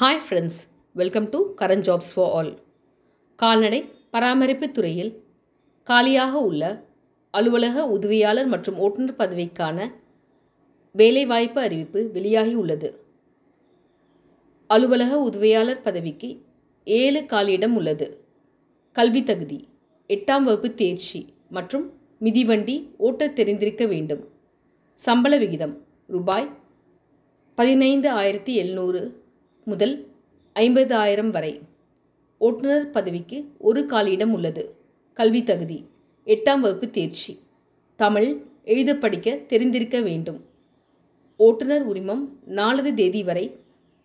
hi friends welcome to current jobs for all கால்நடை பராமரிப்பு துறையில் காலியாக உள்ள அலுவலக உதவியாளர் மற்றும் ஓட்டுநர் பதவிக்கான வேலைவாய்ப்பு அறிவிப்பு வெளியாகி உள்ளது அலுவலக உதவியாளர் பதவிக்கு ஏழு காலியிடம் உள்ளது கல்வி தகுதி எட்டாம் வகுப்பு தேர்ச்சி மற்றும் மிதிவண்டி ஓட்ட தெரிந்திருக்க வேண்டும் சம்பள விகிதம் ரூபாய் பதினைந்து ஆயிரத்தி எழுநூறு முதல் ஐம்பதாயிரம் வரை ஓட்டுநர் பதவிக்கு ஒரு காலியிடம் உள்ளது கல்வி தகுதி எட்டாம் வகுப்பு தேர்ச்சி தமிழ் எழுத படிக்க தெரிந்திருக்க வேண்டும் ஓட்டுநர் உரிமம் நாலது தேதி வரை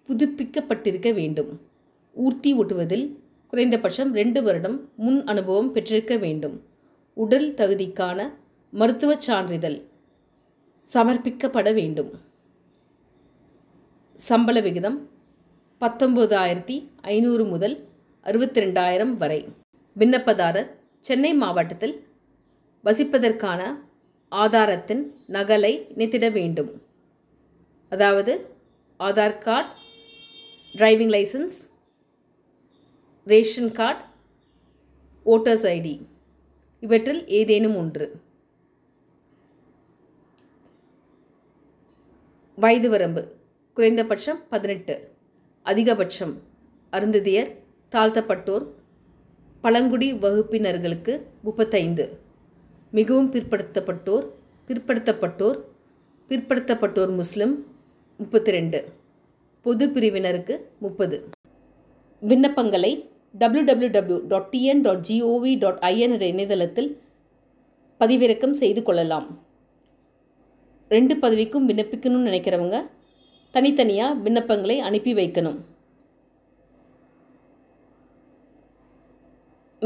புதுப்பிக்கப்பட்டிருக்க வேண்டும் ஊர்த்தி ஓட்டுவதில் குறைந்தபட்சம் ரெண்டு வருடம் முன் அனுபவம் பெற்றிருக்க வேண்டும் உடல் தகுதிக்கான மருத்துவ சான்றிதழ் சமர்ப்பிக்கப்பட வேண்டும் சம்பள விகிதம் ஆயிரத்தி ஐநூறு முதல் அறுபத்தி ரெண்டாயிரம் வரை விண்ணப்பதாரர் சென்னை மாவட்டத்தில் வசிப்பதற்கான ஆதாரத்தின் நகலை இணைத்திட வேண்டும் அதாவது Aadhaar card driving licence ration card voters ID இவற்றில் ஏதேனும் ஒன்று வயது வரம்பு குறைந்தபட்சம் பதினெட்டு அதிகபட்சம் அருந்ததியர் தாழ்த்தப்பட்டோர் பழங்குடி வகுப்பினர்களுக்கு முப்பத்தைந்து மிகவும் பிற்படுத்தப்பட்டோர் பிற்படுத்தப்பட்டோர் பிற்படுத்தப்பட்டோர் முஸ்லிம் முப்பத்தி ரெண்டு பொது பிரிவினருக்கு முப்பது விண்ணப்பங்களை W W W dot TN dot GOV dot IN என்ற இணையதளத்தில் பதிவிறக்கம் செய்து கொள்ளலாம் ரெண்டு பதவிக்கும் விண்ணப்பிக்கணும்னு நினைக்கிறவங்க தனித்தனியாக விண்ணப்பங்களை அனுப்பி வைக்கணும்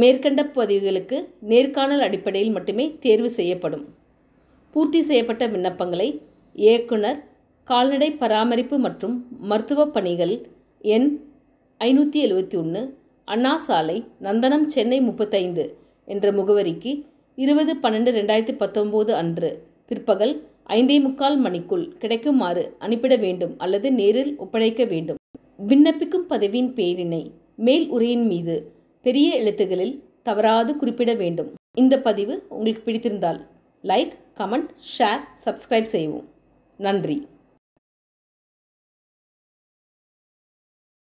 மேற்கண்ட பதிவுகளுக்கு நேர்காணல் அடிப்படையில் மட்டுமே தேர்வு செய்யப்படும் பூர்த்தி செய்யப்பட்ட விண்ணப்பங்களை இயக்குனர் கால்நடை பராமரிப்பு மற்றும் மருத்துவ பணிகள் எண் ஐநூற்றி எழுபத்தி ஒன்று அண்ணா சாலை நந்தனம் சென்னை முப்பத்தைந்து என்ற முகவரிக்கு இருபது பன்னெண்டு ரெண்டாயிரத்தி பத்தொம்போது அன்று பிற்பகல் ஐந்தே முக்கால் மணிக்குள் கிடைக்குமாறு அனுப்பிட வேண்டும் அல்லது நேரில் ஒப்படைக்க வேண்டும் விண்ணப்பிக்கும் பதவியின் பேரினை மேல் உரையின் மீது பெரிய எழுத்துகளில் தவறாது குறிப்பிட வேண்டும் இந்த பதிவு உங்களுக்கு பிடித்திருந்தால் லைக் கமெண்ட் ஷேர் சப்ஸ்கிரைப் செய்வோம் நன்றி